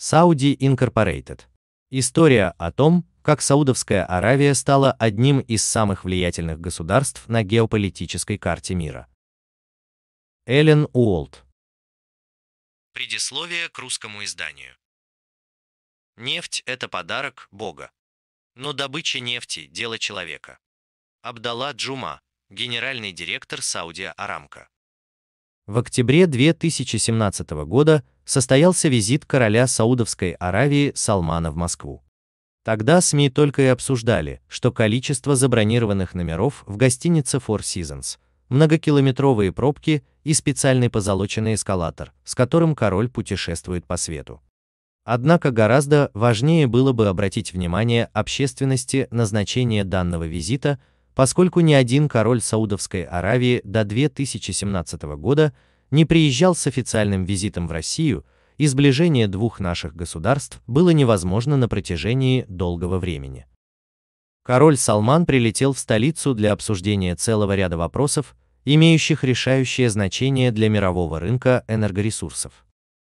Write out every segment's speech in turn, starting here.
Saudi Incorporated. История о том, как Саудовская Аравия стала одним из самых влиятельных государств на геополитической карте мира. Эллен Уолт. Предисловие к русскому изданию. Нефть – это подарок Бога. Но добыча нефти – дело человека. Абдалла Джума, генеральный директор Саудия Арамка. В октябре 2017 года состоялся визит короля Саудовской Аравии Салмана в Москву. Тогда СМИ только и обсуждали, что количество забронированных номеров в гостинице Four Seasons, многокилометровые пробки и специальный позолоченный эскалатор, с которым король путешествует по свету. Однако гораздо важнее было бы обратить внимание общественности на значение данного визита – поскольку ни один король Саудовской Аравии до 2017 года не приезжал с официальным визитом в Россию, и сближение двух наших государств было невозможно на протяжении долгого времени. Король Салман прилетел в столицу для обсуждения целого ряда вопросов, имеющих решающее значение для мирового рынка энергоресурсов.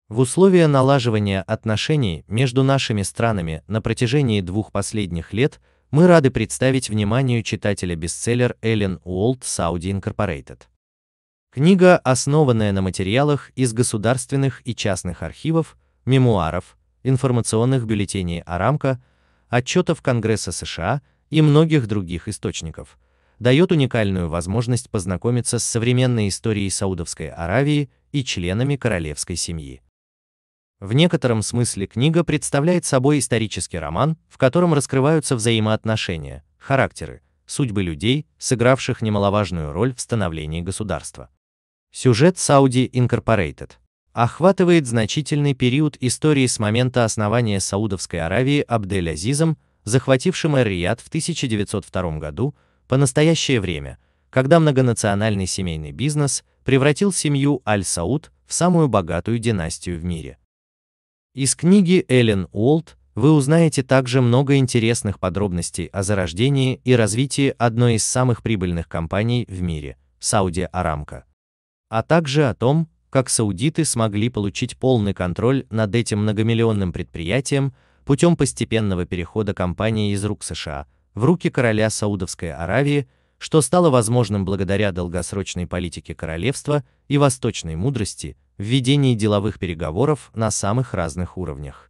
В условия налаживания отношений между нашими странами на протяжении двух последних лет – мы рады представить вниманию читателя бестселлер Эллен Уолт Сауди Инкорпорейтед. Книга, основанная на материалах из государственных и частных архивов, мемуаров, информационных бюллетеней Арамка, отчетов Конгресса США и многих других источников, дает уникальную возможность познакомиться с современной историей Саудовской Аравии и членами королевской семьи. В некотором смысле книга представляет собой исторический роман, в котором раскрываются взаимоотношения, характеры, судьбы людей, сыгравших немаловажную роль в становлении государства. Сюжет Saudi Incorporated охватывает значительный период истории с момента основания Саудовской Аравии Абдель-Азизом, захватившим эр в 1902 году, по настоящее время, когда многонациональный семейный бизнес превратил семью Аль-Сауд в самую богатую династию в мире. Из книги Эллен Уолт вы узнаете также много интересных подробностей о зарождении и развитии одной из самых прибыльных компаний в мире – Сауди Арамка, а также о том, как саудиты смогли получить полный контроль над этим многомиллионным предприятием путем постепенного перехода компании из рук США в руки короля Саудовской Аравии, что стало возможным благодаря долгосрочной политике королевства и восточной мудрости, в ведении деловых переговоров на самых разных уровнях.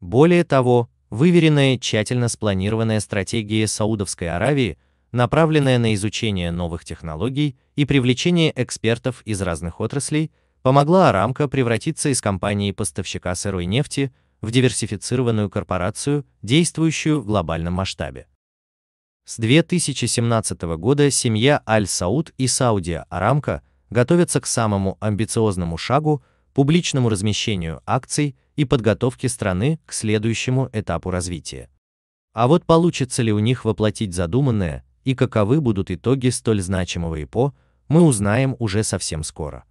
Более того, выверенная, тщательно спланированная стратегия Саудовской Аравии, направленная на изучение новых технологий и привлечение экспертов из разных отраслей, помогла Арамко превратиться из компании-поставщика сырой нефти в диверсифицированную корпорацию, действующую в глобальном масштабе. С 2017 года семья Аль-Сауд и Саудия Арамко готовятся к самому амбициозному шагу – публичному размещению акций и подготовке страны к следующему этапу развития. А вот получится ли у них воплотить задуманное и каковы будут итоги столь значимого ИПО, мы узнаем уже совсем скоро.